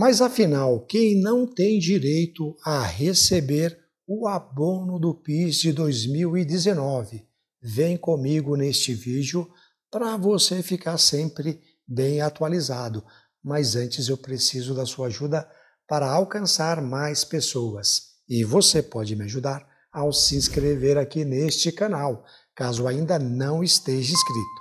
Mas afinal, quem não tem direito a receber o abono do PIS de 2019? Vem comigo neste vídeo para você ficar sempre bem atualizado. Mas antes eu preciso da sua ajuda para alcançar mais pessoas. E você pode me ajudar ao se inscrever aqui neste canal, caso ainda não esteja inscrito.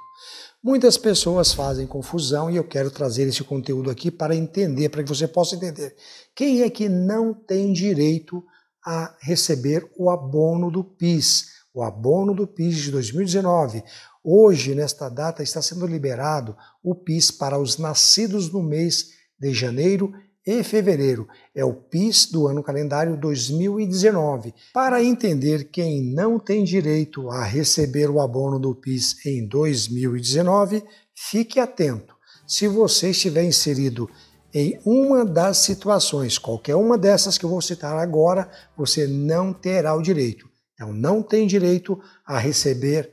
Muitas pessoas fazem confusão e eu quero trazer esse conteúdo aqui para entender, para que você possa entender. Quem é que não tem direito a receber o abono do PIS? O abono do PIS de 2019. Hoje, nesta data, está sendo liberado o PIS para os nascidos no mês de janeiro e fevereiro. É o PIS do ano calendário 2019. Para entender quem não tem direito a receber o abono do PIS em 2019, fique atento. Se você estiver inserido em uma das situações, qualquer uma dessas que eu vou citar agora, você não terá o direito. Então, não tem direito a receber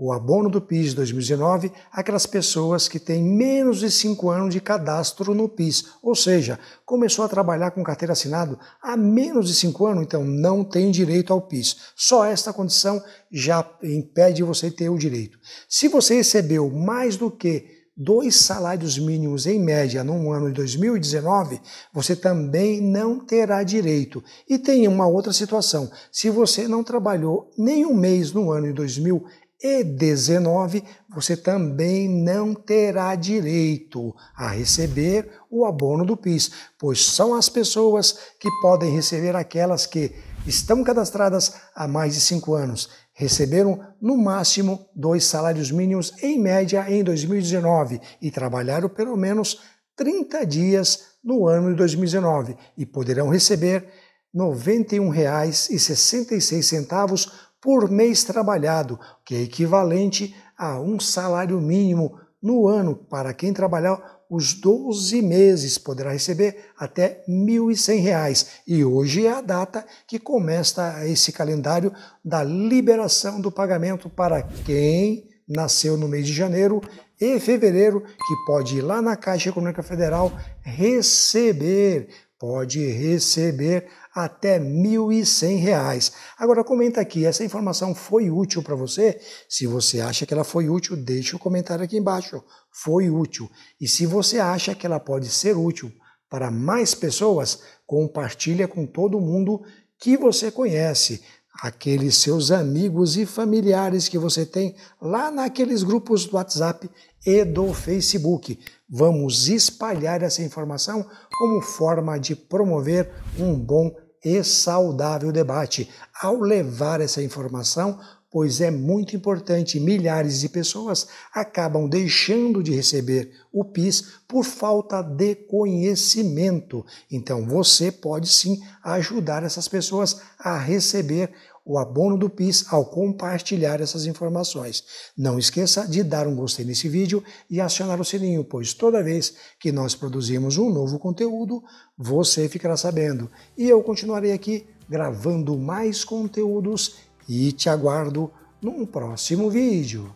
o abono do PIS 2019 aquelas pessoas que têm menos de 5 anos de cadastro no PIS, ou seja, começou a trabalhar com carteira assinado há menos de 5 anos, então não tem direito ao PIS. Só esta condição já impede você ter o direito. Se você recebeu mais do que dois salários mínimos em média num ano de 2019, você também não terá direito. E tem uma outra situação: se você não trabalhou nenhum mês no ano de 2019, e 19, você também não terá direito a receber o abono do PIS, pois são as pessoas que podem receber aquelas que estão cadastradas há mais de cinco anos, receberam no máximo dois salários mínimos em média em 2019 e trabalharam pelo menos 30 dias no ano de 2019 e poderão receber R$ 91,66 por mês trabalhado, que é equivalente a um salário mínimo no ano. Para quem trabalhar os 12 meses, poderá receber até R$ 1.100. E hoje é a data que começa esse calendário da liberação do pagamento para quem nasceu no mês de janeiro e fevereiro, que pode ir lá na Caixa Econômica Federal receber pode receber até R$ 1.100. Agora comenta aqui, essa informação foi útil para você? Se você acha que ela foi útil, deixa o comentário aqui embaixo. Foi útil. E se você acha que ela pode ser útil para mais pessoas, compartilha com todo mundo que você conhece aqueles seus amigos e familiares que você tem lá naqueles grupos do WhatsApp e do Facebook. Vamos espalhar essa informação como forma de promover um bom e saudável debate ao levar essa informação pois é muito importante. Milhares de pessoas acabam deixando de receber o PIS por falta de conhecimento. Então você pode sim ajudar essas pessoas a receber o abono do PIS ao compartilhar essas informações. Não esqueça de dar um gostei nesse vídeo e acionar o sininho, pois toda vez que nós produzimos um novo conteúdo, você ficará sabendo. E eu continuarei aqui gravando mais conteúdos e te aguardo num próximo vídeo.